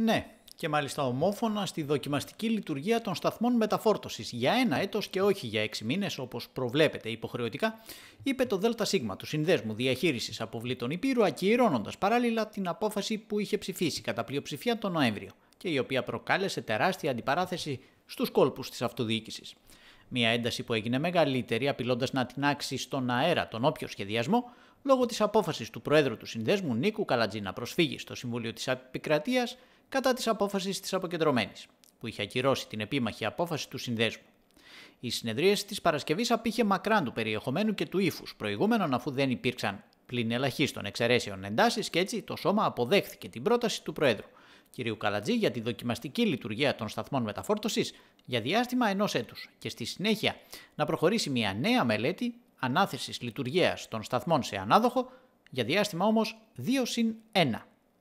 Ναι, και μάλιστα ομόφωνα στη δοκιμαστική λειτουργία των σταθμών μεταφόρτωσης για ένα έτος και όχι για έξι μήνες, όπως προβλέπεται υποχρεωτικά, είπε το ΔΣ του Συνδέσμου Διαχείρισης Αποβλήτων Υπήρου, ακυρώνοντας παράλληλα την απόφαση που είχε ψηφίσει κατά πλειοψηφία τον Νοέμβριο και η οποία προκάλεσε τεράστια αντιπαράθεση στους κόλπους της αυτοδιοίκησης. Μια ένταση που έγινε μεγαλύτερη, απειλώντας να τεινάξει στον αέρα τον όποιο σχεδιασμό, λόγω της απόφασης του Προέδρου του Συνδέσμου Νίκου Καλατζή να προσφύγει στο Συμβούλιο της Επικρατείας κατά της απόφασης της Αποκεντρωμένης, που είχε ακυρώσει την επίμαχη απόφαση του συνδέσμου. Η συνεδρίαση της Παρασκευής απήχε μακράν του περιεχομένου και του ύφους, προηγούμενων αφού δεν υπήρξαν πλην ελαχίστων εξαιρέσεων εντάσεις και έτσι το Σώμα αποδέχθηκε την πρόταση του Προέδρου κ. Καλατζή για τη δοκιμαστική λειτουργία των σταθμών μεταφόρτωσης για διάστημα ενός έτους και στη συνέχεια να προχωρήσει μια νέα μελέτη ανάθεσης λειτουργίας των σταθμών σε ανάδοχο για διάστημα όμως 2 συν 1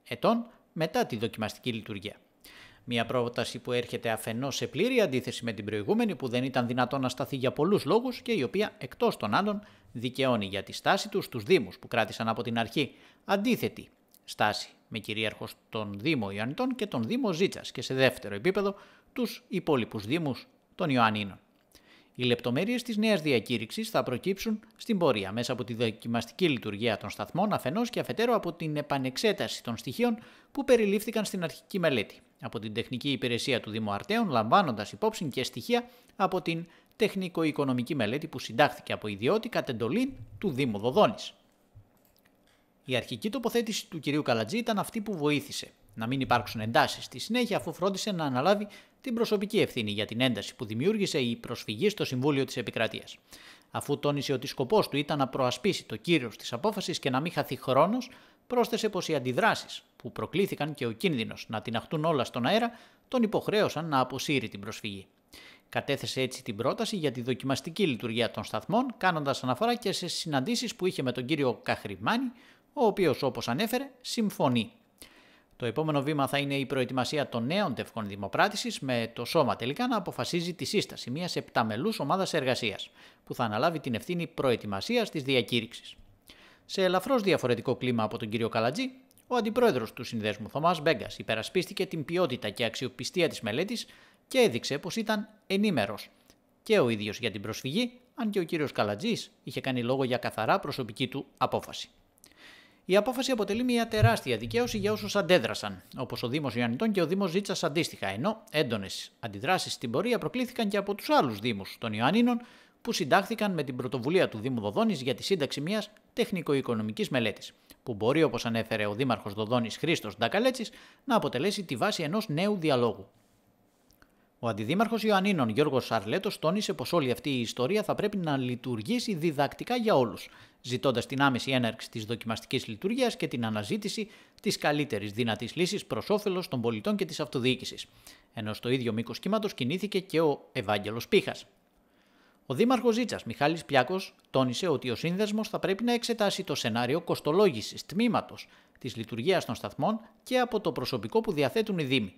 ετών μετά τη δοκιμαστική λειτουργία. Μια πρόταση που έρχεται αφενός σε πλήρη αντίθεση με την προηγούμενη που δεν ήταν δυνατόν να σταθεί για πολλούς λόγους και η οποία εκτός των άλλων δικαιώνει για τη στάση τους τους Δήμους που κράτησαν από την αρχή αντίθετη στάση με κυρίαρχος τον Δήμο Ιωαννιτών και τον Δήμο Ζήτσας και σε δεύτερο επίπεδο τους υπόλοιπους Δήμους των Ιωαννίνων. Οι λεπτομέρειες της νέας διακήρυξης θα προκύψουν στην πορεία μέσα από τη δοκιμαστική λειτουργία των σταθμών αφενός και αφετέρου από την επανεξέταση των στοιχείων που περιλήφθηκαν στην αρχική μελέτη από την Τεχνική Υπηρεσία του Δήμου Αρτέων, λαμβάνοντας υπόψη και στοιχεία από την τεχνικο-οικονομική μελέτη που συντάχθηκε από ιδιώτη κατ' εντολή του Δήμου Δοδόνης. Η αρχική τοποθέτηση του κυρίου Καλατζή ήταν αυτή που βοήθησε να μην υπάρξουν εντάσεις. Στη συνέχεια, αφού φρόντισε να αναλάβει την προσωπική ευθύνη για την ένταση που δημιούργησε η προσφυγή στο Συμβούλιο της Επικρατείας. Αφού τόνισε ότι σκοπός του ήταν να προασπίσει το κύριο της απόφασης και να μην χαθεί χρόνος, πρόσθεσε πως οι αντιδράσεις που προκλήθηκαν και ο κίνδυνος να τυναχτούν όλα στον αέρα τον υποχρέωσαν να αποσύρει την προσφυγή. Κατέθεσε έτσι την πρόταση για τη δοκιμαστική λειτουργία των σταθμών, κάνοντας αναφορά και σε συναντήσεις που είχε με τον κύριο Καχρημάνη, ο οποίος, όπως ανέφερε, συμφωνεί το επόμενο βήμα θα είναι η προετοιμασία των νέων τεύχων δημοπράτησης με το Σώμα τελικά να αποφασίζει τη σύσταση μιας επταμελούς ομάδας εργασίας, που θα αναλάβει την ευθύνη προετοιμασίας της διακήρυξης. Σε ελαφρώς διαφορετικό κλίμα από τον κύριο Καλατζή, ο αντιπρόεδρος του συνδέσμου Θωμάς Μπέγκας υπερασπίστηκε την ποιότητα και αξιοπιστία της μελέτης και έδειξε πως ήταν ενήμερος και ο ίδιος για την προσφυγή, αν και ο κύριος Καλατζής είχε κάνει λόγο για καθαρά προσωπική του απόφαση. Η απόφαση αποτελεί μια τεράστια δικαίωση για όσους αντέδρασαν, όπως ο Δήμος Ιωαννητών και ο Δήμος Ζήτσας αντίστοιχα, ενώ έντονες αντιδράσεις στην πορεία προκλήθηκαν και από τους άλλους Δήμους των Ιωαννίνων που συντάχθηκαν με την πρωτοβουλία του Δήμου Δοδόνης για τη σύνταξη μιας τεχνικο-οικονομική μελέτης, που μπορεί, όπως ανέφερε ο Δήμαρχος Δοδόνης Χρήστος Ντακαλέτσης, να αποτελέσει τη βάση ενός νέου διαλόγου. Ο Αντιδήμαρχος Ιωαννίνων Γιώργος Σαρλέτος τόνισε πως όλη αυτή η ιστορία θα πρέπει να λειτουργήσει διδακτικά για όλους, ζητώντας την άμεση έναρξη της δοκιμαστικής λειτουργίας και την αναζήτηση της καλύτερης δυνατής λύσης προς όφελος των πολιτών και της αυτοδιοίκησης. Ενώ στο ίδιο μήκος κύματος κινήθηκε και ο Ευάγγελος Πίχας. Ο Δήμαρχος Ζήτσας Μιχάλης Πιάκο τόνισε ότι ο σύνδεσμος θα πρέπει να εξετάσει το σενάριο κοστολόγησης τμήματος της λειτουργίας των σταθμών και από το προσωπικό που διαθέτουν οι Δήμοι.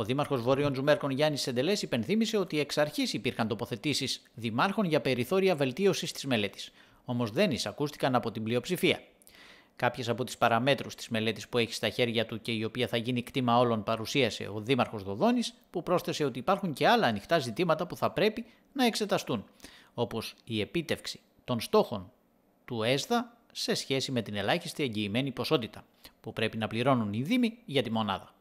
Ο Δήμαρχο Βόρειων Τζουμέρκων Γιάννης Σεντελές υπενθύμησε ότι εξ αρχής υπήρχαν τοποθετήσεις δημάρχων για περιθώρια βελτίωσης της μελέτης, όμως δεν εισακούστηκαν από την πλειοψηφία. Κάποιες από τις παραμέτρους της μελέτης που έχει στα χέρια του και η οποία θα γίνει κτήμα όλων παρουσίασε ο Δήμαρχος Δοδόνης, που πρόσθεσε ότι υπάρχουν και άλλα ανοιχτά ζητήματα που θα πρέπει να εξεταστούν, όπως η επίτευξη των στόχων του ΕΣΔΑ σε σχέση με την ελάχιστη εγγυημένη ποσότητα που πρέπει να πληρώνουν οι Δήμοι για τη μονάδα.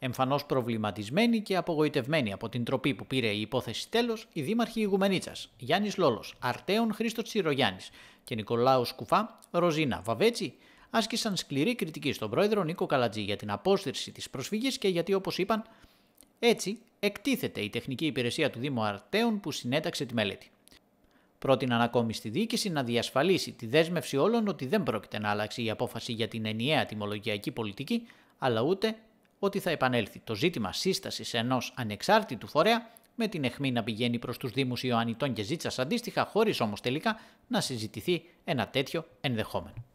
Εμφανώ προβληματισμένοι και απογοητευμένοι από την τροπή που πήρε η υπόθεση τέλος, οι δήμαρχοι Ιγουμενίτσα, Γιάννης Λόλος, Αρτέων Χρήστος Τσιρογιάννης και Νικολάους Σκουφά, Ροζίνα Βαβέτσι, άσκησαν σκληρή κριτική στον πρόεδρο Νίκο Καλατζή για την απόστηρση της προσφυγής και γιατί, όπως είπαν, έτσι εκτίθεται η τεχνική υπηρεσία του Δήμου Αρτέων που συνέταξε τη μελέτη. Πρότειναν ακόμη στη διοίκηση να διασφαλίσει τη δέσμευση όλων ότι δεν πρόκειται να αλλάξει η απόφαση για την ενιαία τιμολογιακή πολιτική, αλλά ούτε ότι θα επανέλθει το ζήτημα σύστασης ενός ανεξάρτητου φορέα με την αιχμή να πηγαίνει προς τους Δήμους Ιωαννητών και Ζήτσας αντίστοιχα, χωρίς όμως τελικά να συζητηθεί ένα τέτοιο ενδεχόμενο.